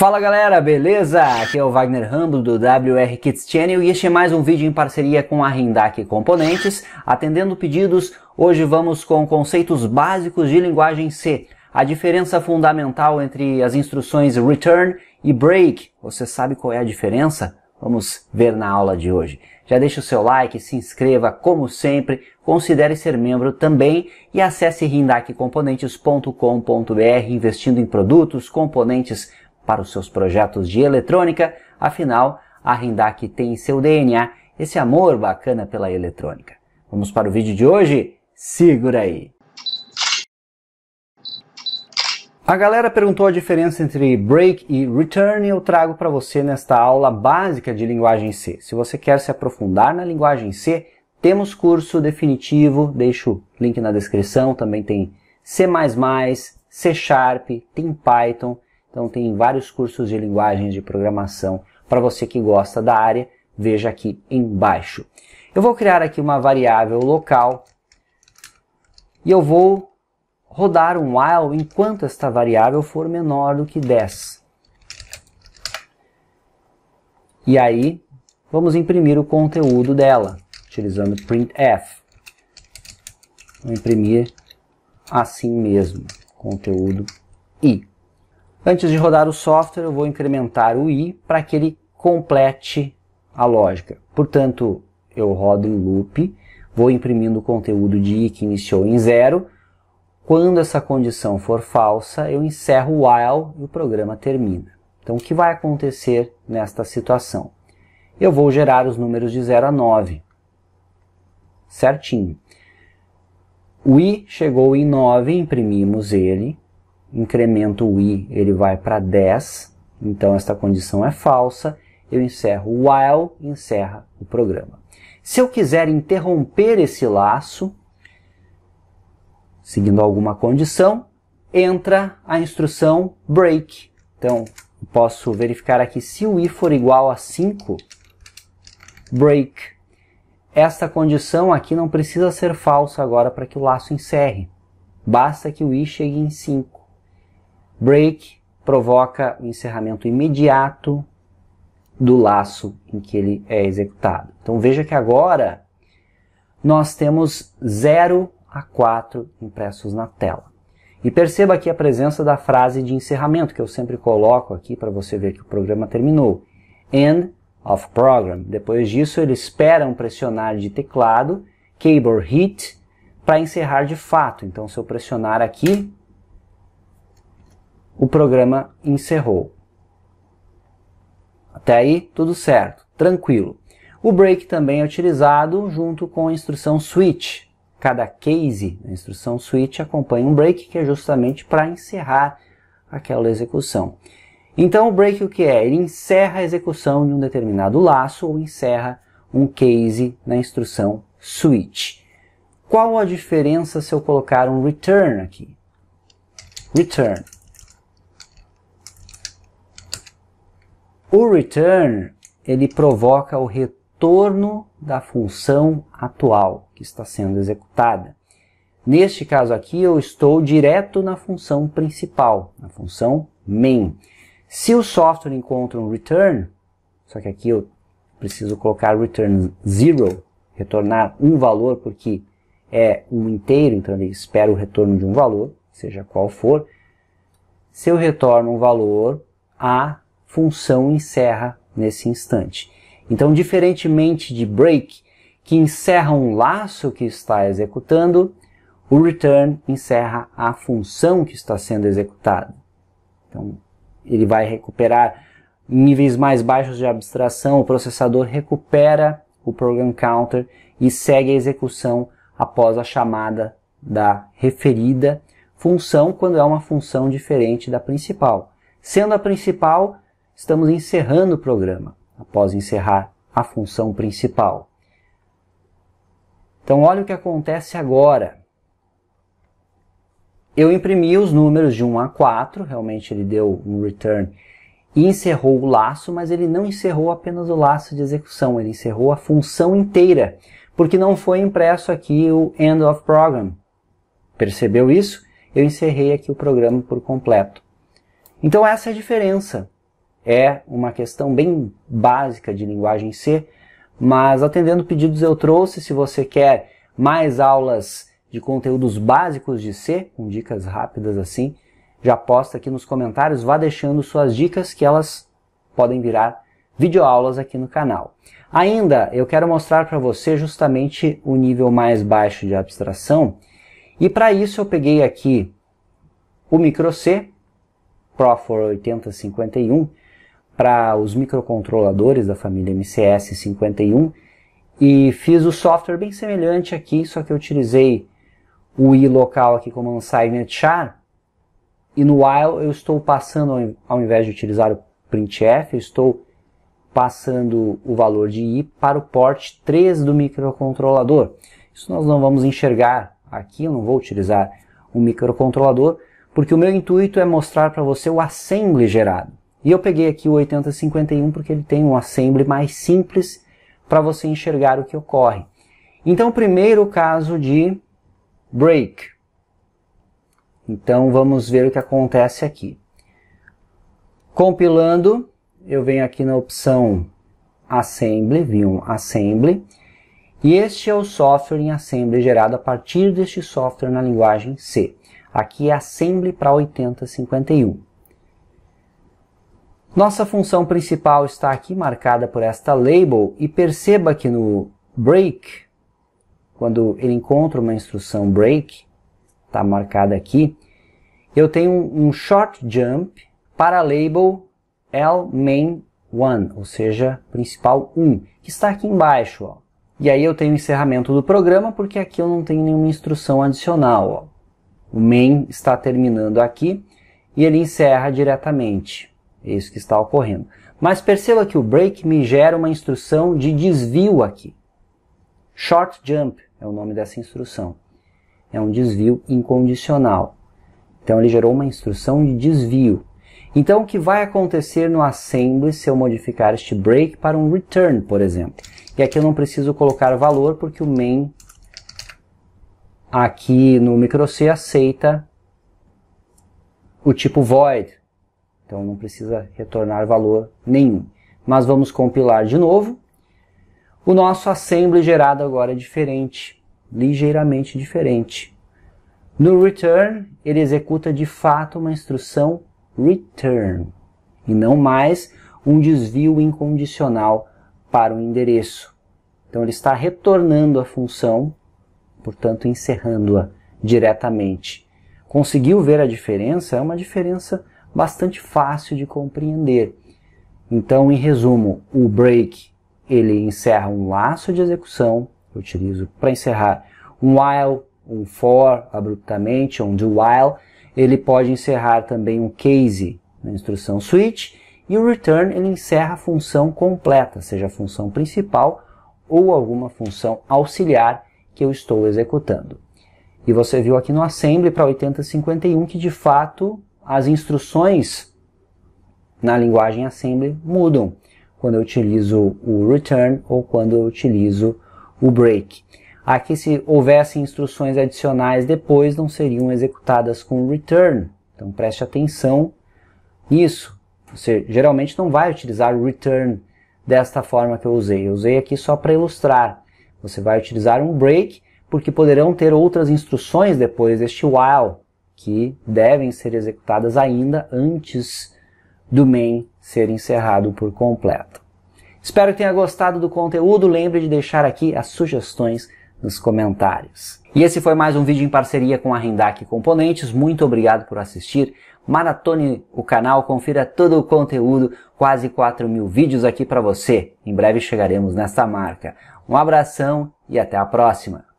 Fala galera, beleza? Aqui é o Wagner Rambo do WR Kids Channel e este é mais um vídeo em parceria com a Rindac Componentes. Atendendo pedidos, hoje vamos com conceitos básicos de linguagem C. A diferença fundamental entre as instruções return e break. Você sabe qual é a diferença? Vamos ver na aula de hoje. Já deixa o seu like, se inscreva, como sempre, considere ser membro também e acesse rindacomponentes.com.br investindo em produtos, componentes, para os seus projetos de eletrônica, afinal, a Rindac tem em seu DNA esse amor bacana pela eletrônica. Vamos para o vídeo de hoje? Segura aí! A galera perguntou a diferença entre break e return e eu trago para você nesta aula básica de linguagem C. Se você quer se aprofundar na linguagem C, temos curso definitivo, deixo o link na descrição, também tem C++, C Sharp, tem Python, então tem vários cursos de linguagens de programação para você que gosta da área, veja aqui embaixo. Eu vou criar aqui uma variável local e eu vou rodar um while enquanto esta variável for menor do que 10. E aí, vamos imprimir o conteúdo dela, utilizando printf. Vou imprimir assim mesmo, conteúdo i. Antes de rodar o software, eu vou incrementar o i para que ele complete a lógica. Portanto, eu rodo em loop, vou imprimindo o conteúdo de i que iniciou em zero. Quando essa condição for falsa, eu encerro o while e o programa termina. Então, o que vai acontecer nesta situação? Eu vou gerar os números de 0 a 9. Certinho. O i chegou em 9, imprimimos ele incremento o i, ele vai para 10, então esta condição é falsa, eu encerro o while, encerra o programa. Se eu quiser interromper esse laço, seguindo alguma condição, entra a instrução break. Então, posso verificar aqui se o i for igual a 5, break. Esta condição aqui não precisa ser falsa agora para que o laço encerre. Basta que o i chegue em 5. Break provoca o encerramento imediato do laço em que ele é executado. Então veja que agora nós temos 0 a 4 impressos na tela. E perceba aqui a presença da frase de encerramento, que eu sempre coloco aqui para você ver que o programa terminou. End of program. Depois disso, ele espera um pressionar de teclado, keyboard hit, para encerrar de fato. Então, se eu pressionar aqui, o programa encerrou. Até aí, tudo certo, tranquilo. O break também é utilizado junto com a instrução switch. Cada case na instrução switch acompanha um break, que é justamente para encerrar aquela execução. Então, o break o que é? Ele encerra a execução de um determinado laço ou encerra um case na instrução switch. Qual a diferença se eu colocar um return aqui? Return. O return, ele provoca o retorno da função atual que está sendo executada. Neste caso aqui, eu estou direto na função principal, na função main. Se o software encontra um return, só que aqui eu preciso colocar return zero, retornar um valor, porque é um inteiro, então ele espera o retorno de um valor, seja qual for. Se eu retorno um valor A, função encerra nesse instante. Então, diferentemente de break, que encerra um laço que está executando, o return encerra a função que está sendo executada. Então, ele vai recuperar níveis mais baixos de abstração, o processador recupera o program counter e segue a execução após a chamada da referida função, quando é uma função diferente da principal. Sendo a principal, estamos encerrando o programa, após encerrar a função principal. Então, olha o que acontece agora. Eu imprimi os números de 1 a 4, realmente ele deu um return e encerrou o laço, mas ele não encerrou apenas o laço de execução, ele encerrou a função inteira, porque não foi impresso aqui o end of program. Percebeu isso? Eu encerrei aqui o programa por completo. Então essa é a diferença é uma questão bem básica de linguagem C, mas atendendo pedidos eu trouxe, se você quer mais aulas de conteúdos básicos de C, com dicas rápidas assim, já posta aqui nos comentários, vá deixando suas dicas que elas podem virar videoaulas aqui no canal. Ainda eu quero mostrar para você justamente o nível mais baixo de abstração e para isso eu peguei aqui o micro C, Profor 8051, para os microcontroladores da família MCS51 e fiz o software bem semelhante aqui, só que eu utilizei o i local aqui como assignment char e no while eu estou passando, ao invés de utilizar o printf, eu estou passando o valor de i para o port 3 do microcontrolador. Isso nós não vamos enxergar aqui, eu não vou utilizar o microcontrolador, porque o meu intuito é mostrar para você o assembly gerado. E eu peguei aqui o 8051 porque ele tem um assembly mais simples para você enxergar o que ocorre. Então, primeiro caso de break. Então, vamos ver o que acontece aqui. Compilando, eu venho aqui na opção Assembly, view Assembly, e este é o software em Assembly gerado a partir deste software na linguagem C. Aqui é Assembly para 8051. Nossa função principal está aqui marcada por esta label e perceba que no break, quando ele encontra uma instrução break, está marcada aqui, eu tenho um, short jump para a label lmain1, ou seja, principal 1, que está aqui embaixo. Ó. E aí eu tenho o encerramento do programa, porque aqui eu não tenho nenhuma instrução adicional. Ó. O main está terminando aqui e ele encerra diretamente. É isso que está ocorrendo. Mas perceba que o break me gera uma instrução de desvio aqui. Short jump é o nome dessa instrução. É um desvio incondicional. Então ele gerou uma instrução de desvio. Então o que vai acontecer no assembly se eu modificar este break para um return, por exemplo? E aqui eu não preciso colocar valor porque o main aqui no micro C aceita o tipo void, então não precisa retornar valor nenhum. Mas vamos compilar de novo. O nosso assembly gerado agora é diferente, ligeiramente diferente. No return, ele executa de fato uma instrução return e não mais um desvio incondicional para o endereço. Então ele está retornando a função, portanto encerrando-a diretamente. Conseguiu ver a diferença? É uma diferença bastante fácil de compreender. Então, em resumo, o break ele encerra um laço de execução, eu utilizo para encerrar um while, um for abruptamente, um do while. Ele pode encerrar também um case na instrução switch e o return ele encerra a função completa, seja a função principal ou alguma função auxiliar que eu estou executando. E você viu aqui no assembly para 8051 que de fato as instruções na linguagem assembly mudam quando eu utilizo o return ou quando eu utilizo o break. Aqui se houvessem instruções adicionais depois não seriam executadas com return. Então preste atenção nisso. Você geralmente não vai utilizar o return desta forma que eu usei. Eu usei aqui só para ilustrar. Você vai utilizar um break porque poderão ter outras instruções depois deste while que devem ser executadas ainda antes do main ser encerrado por completo. Espero que tenha gostado do conteúdo. Lembre de deixar aqui as sugestões nos comentários. E esse foi mais um vídeo em parceria com a Rendac Componentes. Muito obrigado por assistir. Maratone o canal, confira todo o conteúdo, quase 4 mil vídeos aqui para você. Em breve chegaremos nessa marca. Um abração e até a próxima!